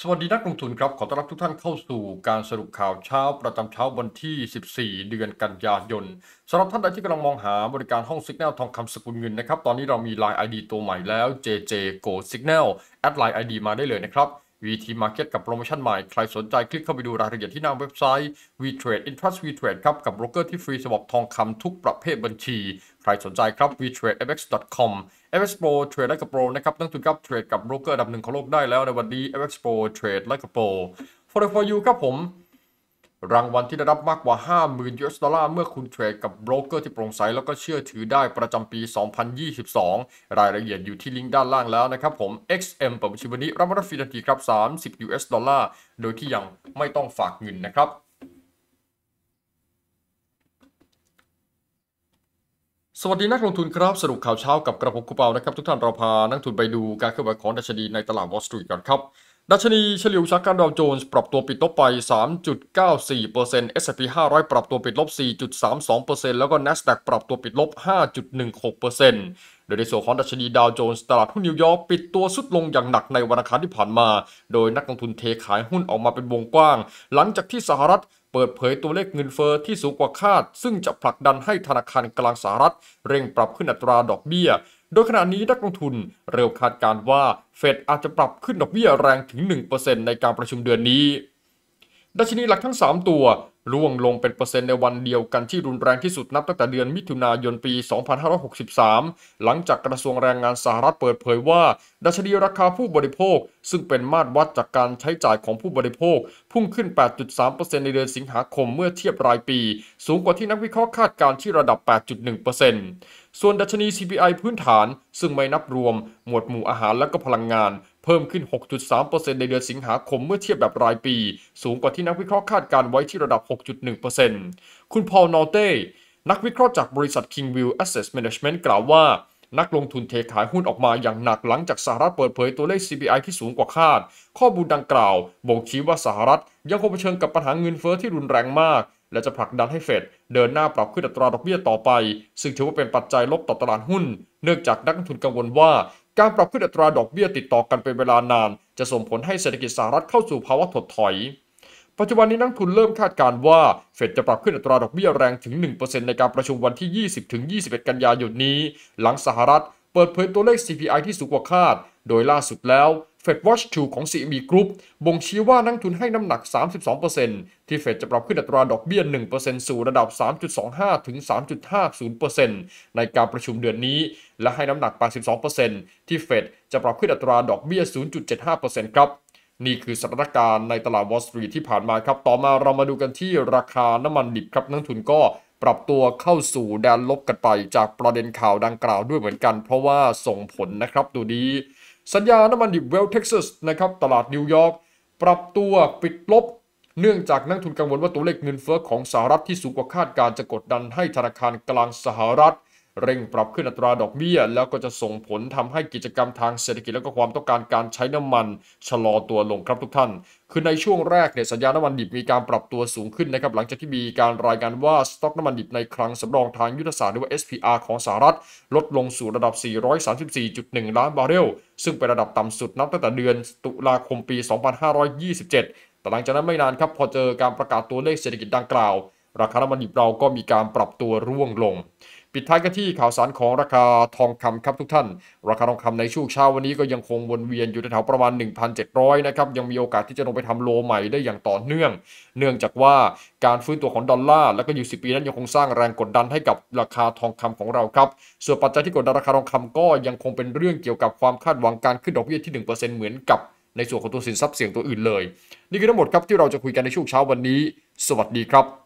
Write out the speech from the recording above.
สวัสดี นักลงทุนครับ ขอต้อนรับทุกท่านเข้าสู่การสรุปข่าวเช้าประจำเช้าวันที่ 14 เดือนกันยายนสำหรับท่านใดที่กำลังมองหาบริการห้องสัญญาณทองคำสกุลเงินนะครับ ตอนนี้เรามี Line ID ตัวใหม่แล้ว JJ Go Signal แอดไลน์ ID มาได้เลยนะครับ VT Market กับโปรโมชั่นใหม่ ใครสนใจคลิกเข้าไปดูรายละเอียดที่หน้าเว็บไซต์ VTrade Intrust VTrade ครับ กับโบรกเกอร์ที่ฟรีสวอปทองคำทุกประเภทบัญชี ใครสนใจครับ vtradefx.com FX Pro เทรดและกับโปรนะครับนักทุนครับเทรดกับโบรกเกอร์อันดับหนึ่งของโลกได้แล้วในวันนี้ FX Pro เทรดและกับโปร f o r e for you ครับผมรางวัลที่ได้รับมากกว่า 50,000 US ดอลลาร์เมื่อคุณเทรดกับโบรกเกอร์ที่โปร่งใส แล้วก็เชื่อถือได้ประจำปี 2022 รายละเอียดอยู่ที่ลิงก์ด้านล่างแล้วนะครับ ผม XM เปิดบัญชีวันนี้ รับรับฟรีทันทีครับ 30 US ดอลลาร์โดยที่ยังไม่ต้องฝากเงินนะครับ สวัสดีนักลงทุนครับ สรุปข่าวเช้ากับกระผมคุเปานะครับ ทุกท่านเราพานักทุนไปดูการเคลื่อนไหวของดัชนีในตลาดวอลล์สตรีทกันครับดัชนีเฉลียวชักากรรดาวโจนส์ปรับตัวปิดลบไป 3.94% S&P 500 ปรับตัวปิดลบ 4.32%แล้วก็ NASDAQ ปรับตัวปิดลบ 5.16%โดยในส่วนของดัชนี ดาวโจนส์ตลาดหุ้นนิวยอร์กปิดตัวสุดลงอย่างหนักในวันอังคารที่ผ่านมา โดยนักลงทุนเทขายหุ้นออกมาเป็นวงกว้าง หลังจากที่สหรัฐเปิดเผยตัวเลขเงินเฟอ้อที่สูงกว่าคาด ซึ่งจะผลักดันให้ธนาคารกลางสหรัฐ เร่งปรับขึ้นอัตราดอกเบี้ยโดยขณะนี้นักลงทุนเร็วคาดการว่า เฟดอาจจะปรับขึ้นดอกเบี้ยแรงถึง 1%ในการประชุมเดือนนี้ ดัชนีหลักทั้ง 3 ตัวร่วงลงเป็นเปอร์เซ็นต์ในวันเดียวกันที่รุนแรงที่สุดนับตั้งแต่เดือนมิถุนายนปี 2563 หลังจากกระทรวงแรงงานสหรัฐเปิดเผยว่า ดัชนีราคาผู้บริโภคซึ่งเป็นมาตรวัดจากการใช้จ่ายของผู้บริโภค พุ่งขึ้น 8.3%ในเดือนสิงหาคมเมื่อเทียบรายปี สูงกว่าที่นักวิเคราะห์คาดการณ์ที่ระดับ 8.1%ส่วนดัชนี CPI พื้นฐาน ซึ่งไม่นับรวม หมวดหมู่อาหารและก็พลังงานเพิ่มขึ้น 6.3%ในเดือนสิงหาคมเมื่อเทียบแบบรายปี สูงกว่าที่นักวิเคราะห์คาดการไว้ที่ระดับ 6.1%คุณพอลนอเต้ นักวิเคราะห์จากบริษัท Kingview Asset Management กล่าวว่า นักลงทุนเทขายหุ้นออกมาอย่างหนักหลังจากสหรัฐเปิดเผยตัวเลข CPI ที่สูงกว่าคาด ข้อมูลดังกล่าว บ่งชี้ว่าสหรัฐยังคงเผชิญกับปัญหาเงินเฟ้อที่รุนแรงมาก และจะผลักดันให้เฟดเดินหน้าปรับขึ้นอัตราดอกเบี้ยต่อไป ซึ่งถือว่าเป็นปัจจัยลบต่อตลาดหุ้น เนื่องจากนักลงทุนกังวลว่าการปรับขึ้นอัตราดอกเบี้ยติดต่อกันเป็นเวลานาน จะส่งผลให้เศรษฐกิจสหรัฐเข้าสู่ภาวะถดถอย ปัจจุบันนี้นักทุนเริ่มคาดการว่า เฟดจะปรับขึ้นอัตราดอกเบี้ยแรงถึง 1%ในการประชุมวันที่ 20-21 กันยายนนี้ หลังสหรัฐเปิดเผยตัวเลข CPI ที่สูงกว่าคาดโดยล่าสุดแล้วเฟดวอชชูของ CME Group บ่งชี้ว่านักทุนให้น้ำหนัก 32%ที่เฟดจะปรับขึ้นอัตราดอกเบี้ย 1%สู่ระดับ 3.25 ถึง 3.50%ในการประชุมเดือนนี้ และให้น้ำหนัก 82%ที่เฟดจะปรับขึ้นอัตราดอกเบี้ย 0.75%ครับ นี่คือสถานการณ์ในตลาดวอลสตรีทที่ผ่านมาครับ ต่อมาเรามาดูกันที่ราคาน้ำมันดิบครับนักทุนก็ปรับตัวเข้าสู่แดนลบกันไป จากประเด็นข่าวดังกล่าวด้วยเหมือนกัน เพราะว่าส่งผลนะครับตัวนี้สัญญาน้ำมันดิบเวลเท็กซัสนะครับตลาดนิวยอร์กปรับตัวปิดลบ เนื่องจากนักทุนกังวลว่าตัวเลขเงินเฟ้อของสหรัฐที่สูงกว่าคาดการจะกดดันให้ธนาคารกลางสหรัฐเร่งปรับขึ้นอัตราดอกเบี้ยแล้วก็จะส่งผลทำให้กิจกรรมทางเศรษฐกิจและก็ความต้องการการใช้น้ำมันชะลอตัวลงครับทุกท่าน คือในช่วงแรกเนี่ยสัญญาน้ำมันดิบมีการปรับตัวสูงขึ้นนะครับหลังจากที่มีการรายงานว่า สต็อกน้ำมันดิบในคลังสำรองทางยุทธศาสตร์หรือว่า SPR ของสหรัฐ ลดลงสู่ระดับ 434.1ล้านบาร์เรลซึ่งเป็นระดับต่ำสุดนับตั้งแต่เดือนตุลาคมปี 2527แต่หลังจากนั้นไม่นานครับพอเจอการประกาศตัวเลขเศรษฐกิจดังกล่าว ราคาน้ำมันดิบเราก็มีการปรับตัวร่วงลงปิดท้ายกันที่ข่าวสารของราคาทองคำครับทุกท่าน ราคาทองคำในช่วงเช้าวันนี้ก็ยังคงวนเวียนอยู่แถวประมาณ 1,700 นะครับยังมีโอกาสที่จะลงไปทำโลใหม่ได้อย่างต่อเนื่อง เนื่องจากว่าการฟื้นตัวของดอลลาร์และก็ยูซีปีนั้นยังคงสร้างแรงกดดันให้กับราคาทองคำของเราครับส่วนปัจจัยที่กดดันราคาทองคำก็ยังคงเป็นเรื่องเกี่ยวกับความคาดหวังการขึ้นดอกเบี้ยที่1%เหมือนกับในส่วนของตัวสินทรัพย์เสี่ยงตัวอื่นเลยนี่คือทั้งหมดครับที่เราจะคุยกันในช่วงเช้าวันนี้ สวัสดีครับ